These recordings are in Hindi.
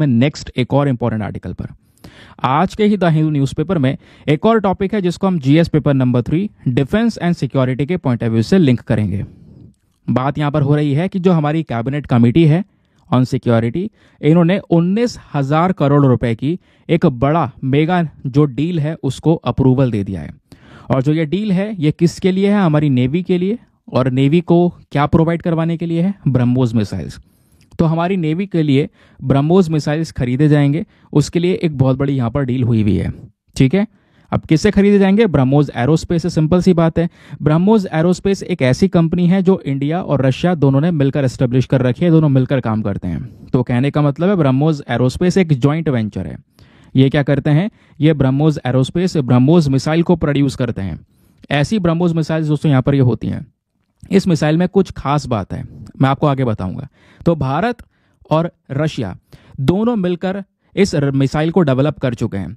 में नेक्स्ट एक और इंपॉर्टेंट आर्टिकल पर आज के ही द हिंदू न्यूज़पेपर में एक और टॉपिक है जिसको हम GS paper number three defence and security के पॉइंट ऑफ व्यू से लिंक करेंगे बात यहां पर हो रही है कि जो हमारी कैबिनेट कमेटी है ऑन सिक्योरिटी इन्होंने उन्नीस हजार करोड़ रुपए की एक बड़ा मेगा जो डील है उसको अप्रूवल दे दिया है और जो ये डील है ये किसके लिए है हमारी नेवी के लिए और नेवी को क्या प्रोवाइड करवाने के लिए है ब्रह्मोस मिसाइल्स तो हमारी नेवी के लिए ब्रह्मोस मिसाइल्स खरीदे जाएंगे उसके लिए एक बहुत बड़ी यहाँ पर डील हुई हुई है ठीक है अब किससे खरीदे जाएंगे ब्रह्मोस एरोस्पेस है सिंपल सी बात है ब्रह्मोस एरोस्पेस एक ऐसी कंपनी है जो इंडिया और रशिया दोनों ने मिलकर एस्टेब्लिश कर रखी है दोनों मिलकर काम करते हैं तो कहने का मतलब है ब्रह्मोस एरोस्पेस एक ज्वाइंट वेंचर है ये क्या करते हैं ये ब्रह्मोस एरोस्पेस ब्रह्मोस मिसाइल को प्रोड्यूस करते हैं ऐसी ब्रह्मोस मिसाइल दोस्तों यहाँ पर ये होती हैं इस मिसाइल में कुछ खास बात है मैं आपको आगे बताऊंगा तो भारत और रशिया दोनों मिलकर इस मिसाइल को डेवलप कर चुके हैं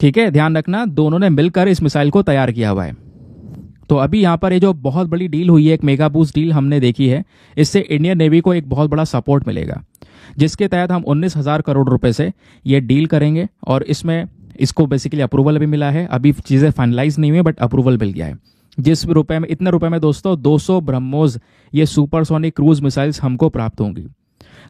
ठीक है ध्यान रखना दोनों ने मिलकर इस मिसाइल को तैयार किया हुआ है तो अभी यहाँ पर ये जो बहुत बड़ी डील हुई है एक मेगा बूस्ट डील हमने देखी है इससे इंडियन नेवी को एक बहुत बड़ा सपोर्ट मिलेगा जिसके तहत हम उन्नीस हज़ार करोड़ रुपए से ये डील करेंगे और इसमें इसको बेसिकली अप्रूवल भी मिला है अभी चीज़ें फाइनलाइज नहीं हुई बट अप्रूवल मिल गया है जिस रुपए में इतने रुपए में दोस्तों 200 ब्रह्मोज ये सुपरसोनिक क्रूज मिसाइल्स हमको प्राप्त होंगी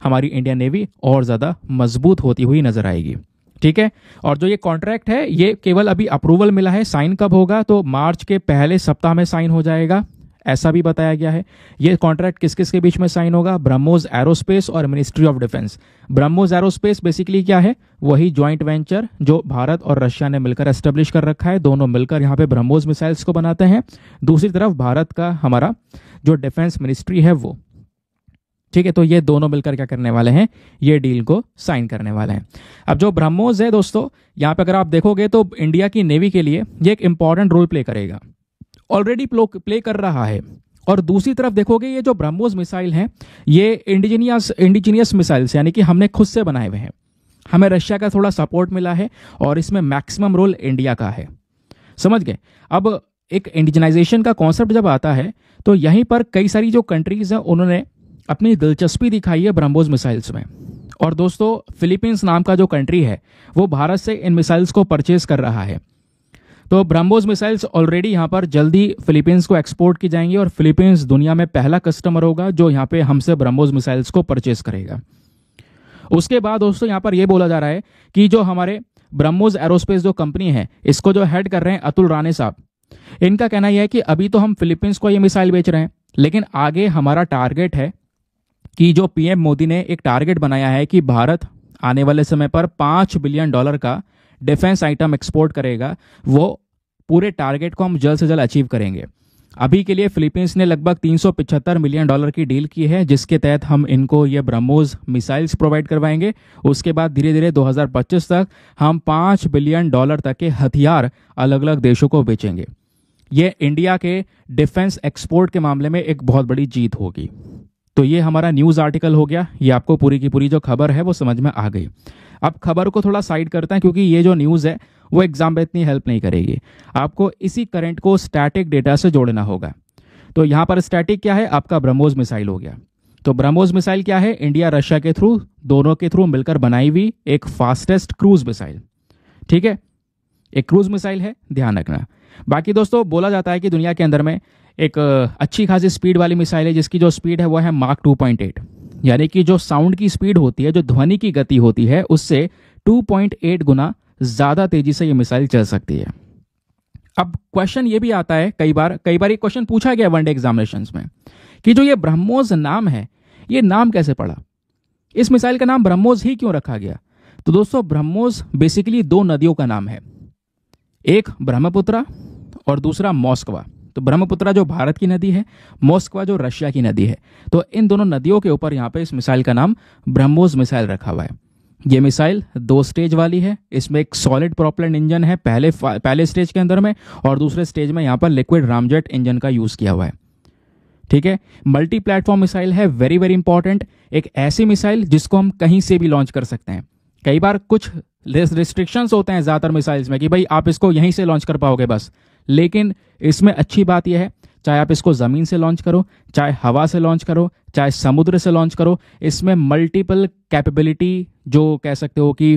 हमारी इंडियन नेवी और ज़्यादा मजबूत होती हुई नजर आएगी ठीक है और जो ये कॉन्ट्रैक्ट है ये केवल अभी अप्रूवल मिला है साइन कब होगा तो मार्च के पहले सप्ताह में साइन हो जाएगा ऐसा भी बताया गया है यह कॉन्ट्रैक्ट किस किस के बीच में साइन होगा ब्रह्मोज एरोस्पेस और Ministry of Defence BrahMos Aerospace basically क्या है वही ज्वाइंट वेंचर जो भारत और रशिया ने मिलकर एस्टेब्लिश कर रखा है दोनों मिलकर यहाँ पे ब्रह्मोज मिसाइल्स को बनाते हैं दूसरी तरफ भारत का हमारा जो डिफेंस मिनिस्ट्री है वो ठीक है तो ये दोनों मिलकर क्या करने वाले हैं ये डील को साइन करने वाले हैं अब जो ब्रह्मोज है दोस्तों यहाँ पे अगर आप देखोगे तो इंडिया की नेवी के लिए ये एक इंपॉर्टेंट रोल प्ले करेगा ऑलरेडी प्ले कर रहा है और दूसरी तरफ देखोगे ये जो ब्रह्मोस मिसाइल हैं ये इंडिजीनियस इंडिजीनियस मिसाइल्स यानी कि हमने खुद से बनाए हुए हैं हमें रशिया का थोड़ा सपोर्ट मिला है और इसमें मैक्सिमम रोल इंडिया का है समझ गए अब एक इंडिजनाइजेशन का कॉन्सेप्ट जब आता है तो यहीं पर कई सारी जो कंट्रीज़ हैं उन्होंने अपनी दिलचस्पी दिखाई है ब्रह्मोज मिसाइल्स में और दोस्तों फिलीपींस नाम का जो कंट्री है वो भारत से इन मिसाइल्स को परचेज कर रहा है तो ब्राह्मोज मिसाइल्स ऑलरेडी यहाँ पर जल्दी फिलीपींस को एक्सपोर्ट की जाएंगी और फिलीपींस दुनिया में पहला कस्टमर होगा जो यहाँ पे हमसे ब्राह्मोज मिसाइल्स को परचेस करेगा उसके बाद दोस्तों यहाँ पर यह बोला जा रहा है कि जो हमारे ब्रह्मोज एरोस्पेस जो कंपनी है इसको जो हेड कर रहे हैं अतुल राणे साहब इनका कहना यह है कि अभी तो हम फिलीपींस को ये मिसाइल बेच रहे हैं लेकिन आगे हमारा टारगेट है कि जो पीएम मोदी ने एक टारगेट बनाया है कि भारत आने वाले समय पर पांच बिलियन डॉलर का डिफेंस आइटम एक्सपोर्ट करेगा वो पूरे टारगेट को हम जल्द से जल्द अचीव करेंगे अभी के लिए फिलीपींस ने लगभग तीन मिलियन डॉलर की डील की है जिसके तहत हम इनको ये ब्रह्मोज मिसाइल्स प्रोवाइड करवाएंगे उसके बाद धीरे धीरे 2025 तक हम 5 बिलियन डॉलर तक के हथियार अलग अलग देशों को बेचेंगे ये इंडिया के डिफेंस एक्सपोर्ट के मामले में एक बहुत बड़ी जीत होगी तो ये हमारा न्यूज़ आर्टिकल हो गया ये आपको पूरी की पूरी जो खबर है वो समझ में आ गई अब खबर को थोड़ा साइड करते हैं क्योंकि ये जो न्यूज़ है वो एग्ज़ाम में इतनी हेल्प नहीं करेगी आपको इसी करंट को स्टैटिक डेटा से जोड़ना होगा तो यहाँ पर स्टैटिक क्या है आपका ब्रह्मोज मिसाइल हो गया तो ब्रह्मोज मिसाइल क्या है इंडिया रशिया के थ्रू दोनों के थ्रू मिलकर बनाई हुई एक फास्टेस्ट क्रूज मिसाइल ठीक है एक क्रूज मिसाइल है ध्यान रखना बाकी दोस्तों बोला जाता है कि दुनिया के अंदर में एक अच्छी खासी स्पीड वाली मिसाइल है जिसकी जो स्पीड है वो है मार्क 2.8 यानी कि जो साउंड की स्पीड होती है जो ध्वनि की गति होती है उससे 2.8 गुना ज़्यादा तेजी से ये मिसाइल चल सकती है अब क्वेश्चन ये भी आता है कई बार कई बार ये क्वेश्चन पूछा गया वनडे एग्जामिनेशन में कि जो ये ब्रह्मोस नाम है ये नाम कैसे पड़ा इस मिसाइल का नाम ब्रह्मोस ही क्यों रखा गया तो दोस्तों ब्रह्मोस बेसिकली दो नदियों का नाम है एक ब्रह्मपुत्रा और दूसरा मॉस्कवा तो ब्रह्मपुत्र जो भारत की नदी है मॉस्कवा जो रशिया की नदी है तो इन दोनों नदियों के ऊपर यहाँ पे इस मिसाइल का नाम ब्रह्मोस मिसाइल रखा हुआ है ये मिसाइल दो स्टेज वाली है इसमें एक सॉलिड प्रॉपलेंट इंजन है पहले पहले स्टेज के अंदर में और दूसरे स्टेज में यहाँ पर लिक्विड रामजेट इंजन का यूज़ किया हुआ है ठीक है मल्टी प्लेटफॉर्म मिसाइल है वेरी वेरी इंपॉर्टेंट एक ऐसी मिसाइल जिसको हम कहीं से भी लॉन्च कर सकते हैं कई बार कुछ रिस्ट्रिक्शंस होते हैं ज़्यादातर मिसाइल्स में कि भाई आप इसको यहीं से लॉन्च कर पाओगे बस लेकिन इसमें अच्छी बात यह है चाहे आप इसको ज़मीन से लॉन्च करो चाहे हवा से लॉन्च करो चाहे समुद्र से लॉन्च करो इसमें मल्टीपल कैपेबिलिटी जो कह सकते हो कि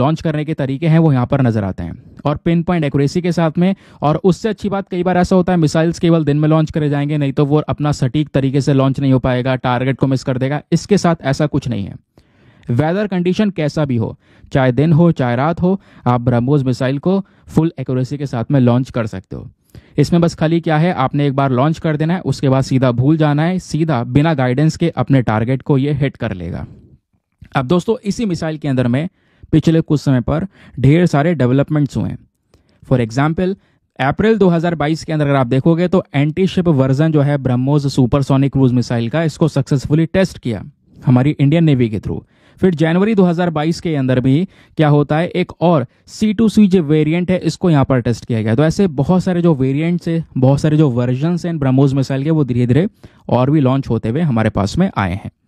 लॉन्च करने के तरीके हैं वो यहाँ पर नज़र आते हैं और पिन पॉइंट एक्यूरेसी के साथ में और उससे अच्छी बात कई बार ऐसा होता है मिसाइल्स केवल दिन में लॉन्च करे जाएंगे नहीं तो वो अपना सटीक तरीके से लॉन्च नहीं हो पाएगा टारगेट को मिस कर देगा इसके साथ ऐसा कुछ नहीं है वेदर कंडीशन कैसा भी हो चाहे दिन हो चाहे रात हो आप ब्रह्मोस मिसाइल को फुल एक्यूरेसी के साथ में लॉन्च कर सकते हो इसमें बस खाली क्या है आपने एक बार लॉन्च कर देना है उसके बाद सीधा भूल जाना है सीधा बिना गाइडेंस के अपने टारगेट को ये हिट कर लेगा अब दोस्तों इसी मिसाइल के अंदर में पिछले कुछ समय पर ढेर सारे डेवलपमेंट्स हुए हैं फॉर एग्जाम्पल अप्रैल 2022 के अंदर अगर आप देखोगे तो एंटी शिप वर्जन जो है ब्रह्मोस सुपरसोनिक क्रूज मिसाइल का इसको सक्सेसफुली टेस्ट किया हमारी इंडियन नेवी के थ्रू फिर जनवरी 2022 के अंदर भी क्या होता है एक और सी टू सी जो वेरियंट है इसको यहाँ पर टेस्ट किया गया तो ऐसे बहुत सारे जो वेरियंट्स है बहुत सारे जो वर्जन हैं ब्रह्मोज मिसाइल के वो धीरे धीरे और भी लॉन्च होते हुए हमारे पास में आए हैं